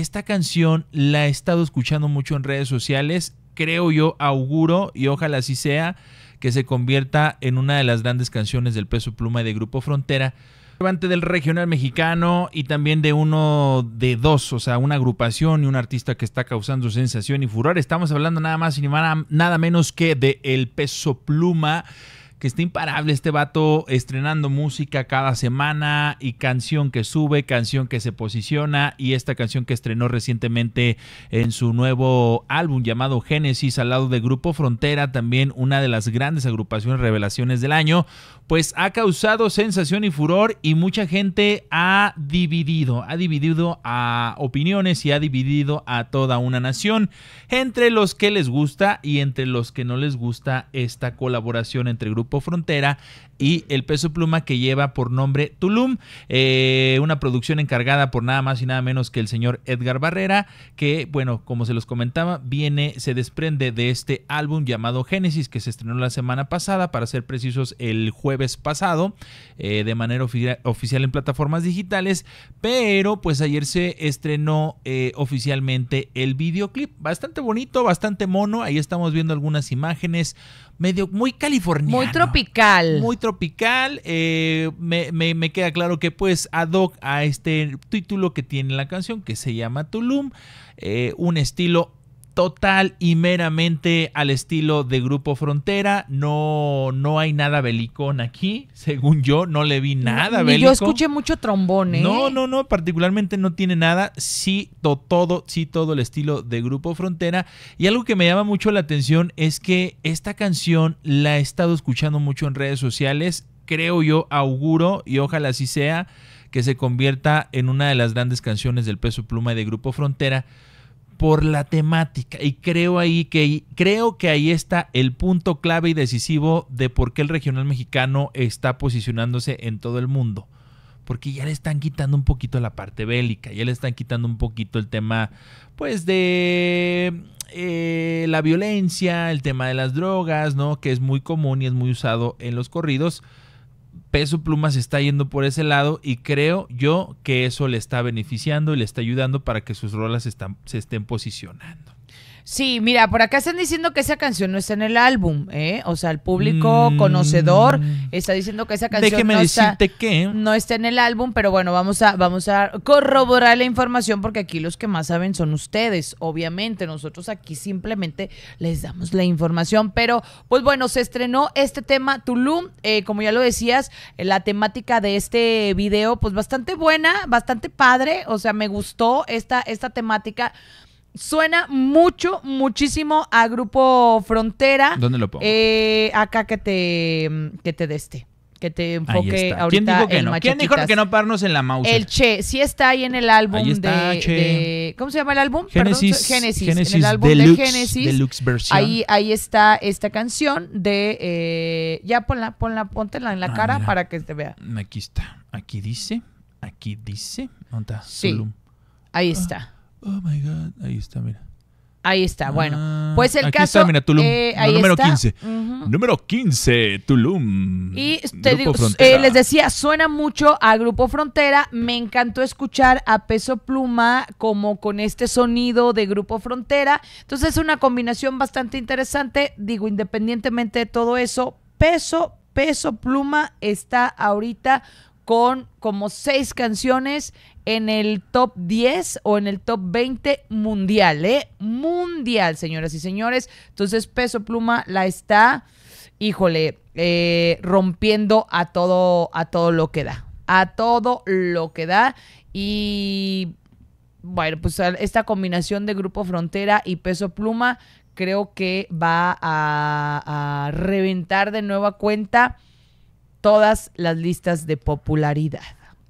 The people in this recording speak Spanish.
esta canción la he estado escuchando mucho en redes sociales. Creo yo, auguro y ojalá así sea, que se convierta en una de las grandes canciones del peso pluma y de Grupo Frontera. Levante del regional mexicano y también de uno de dos, o sea, una agrupación y un artista que está causando sensación y furor. Estamos hablando nada más y nada menos que de El Peso Pluma que está imparable este vato estrenando música cada semana y canción que sube, canción que se posiciona y esta canción que estrenó recientemente en su nuevo álbum llamado Génesis al lado de Grupo Frontera, también una de las grandes agrupaciones revelaciones del año, pues ha causado sensación y furor y mucha gente ha dividido, ha dividido a opiniones y ha dividido a toda una nación entre los que les gusta y entre los que no les gusta esta colaboración entre grupos Frontera y el peso pluma que lleva por nombre Tulum, eh, una producción encargada por nada más y nada menos que el señor Edgar Barrera, que bueno, como se los comentaba, viene, se desprende de este álbum llamado Génesis, que se estrenó la semana pasada, para ser precisos, el jueves pasado, eh, de manera oficial en plataformas digitales, pero pues ayer se estrenó eh, oficialmente el videoclip, bastante bonito, bastante mono, ahí estamos viendo algunas imágenes, medio muy californiano. Muy tropical. Muy tropical. Eh, me, queda claro que pues ad hoc a este título que tiene la canción que se llama Tulum, eh, un estilo total y meramente al estilo de Grupo Frontera. No, no hay nada belicón aquí. Según yo, no le vi nada no, Yo escuché mucho trombón, ¿eh? No, no, no. Particularmente no tiene nada. Sí, todo, sí, todo el estilo de Grupo Frontera. Y algo que me llama mucho la atención es que esta canción la he estado escuchando mucho en redes sociales. Creo yo, auguro, y ojalá así sea, que se convierta en una de las grandes canciones del peso pluma y de Grupo Frontera por la temática. Y creo ahí que creo que ahí está el punto clave y decisivo de por qué el regional mexicano está posicionándose en todo el mundo. Porque ya le están quitando un poquito la parte bélica, ya le están quitando un poquito el tema, pues, de eh, la violencia, el tema de las drogas, ¿no? Que es muy común y es muy usado en los corridos peso pluma se está yendo por ese lado y creo yo que eso le está beneficiando y le está ayudando para que sus rolas se estén posicionando. Sí, mira, por acá están diciendo que esa canción no está en el álbum, ¿eh? O sea, el público conocedor mm. está diciendo que esa canción no está, que... no está en el álbum, pero bueno, vamos a, vamos a corroborar la información porque aquí los que más saben son ustedes, obviamente. Nosotros aquí simplemente les damos la información, pero pues bueno, se estrenó este tema Tulum, eh, como ya lo decías, la temática de este video, pues bastante buena, bastante padre, o sea, me gustó esta, esta temática suena mucho, muchísimo a Grupo Frontera. ¿Dónde lo pongo? Eh, acá que te, que te deste que te enfoque ahorita ¿Quién dijo que no? ¿Quién dijo que no parnos en la mouse? El Che, sí está ahí en el álbum de, ¿Cómo se llama el álbum? Génesis. Génesis. En el álbum de Génesis. Deluxe versión. Ahí, ahí está esta canción de... Eh, ya ponla, ponla, póntela en la ah, cara para que te vea. Aquí está. Aquí dice, aquí dice... ¿Dónde Sí, ahí está. Oh my God. Ahí está, mira. Ahí está, ah, bueno. pues el caso. Está, mira, Tulum. Eh, número 15. Número 15, Tulum. Y eh, les decía, suena mucho a Grupo Frontera. Me encantó escuchar a Peso Pluma como con este sonido de Grupo Frontera. Entonces es una combinación bastante interesante. Digo, independientemente de todo eso, Peso, Peso Pluma está ahorita con como seis canciones en el top 10 o en el top 20 mundial, ¿eh? Mundial, señoras y señores. Entonces, Peso Pluma la está, híjole, eh, rompiendo a todo, a todo lo que da. A todo lo que da. Y bueno, pues esta combinación de Grupo Frontera y Peso Pluma creo que va a reventar de nueva cuenta todas las listas de popularidad.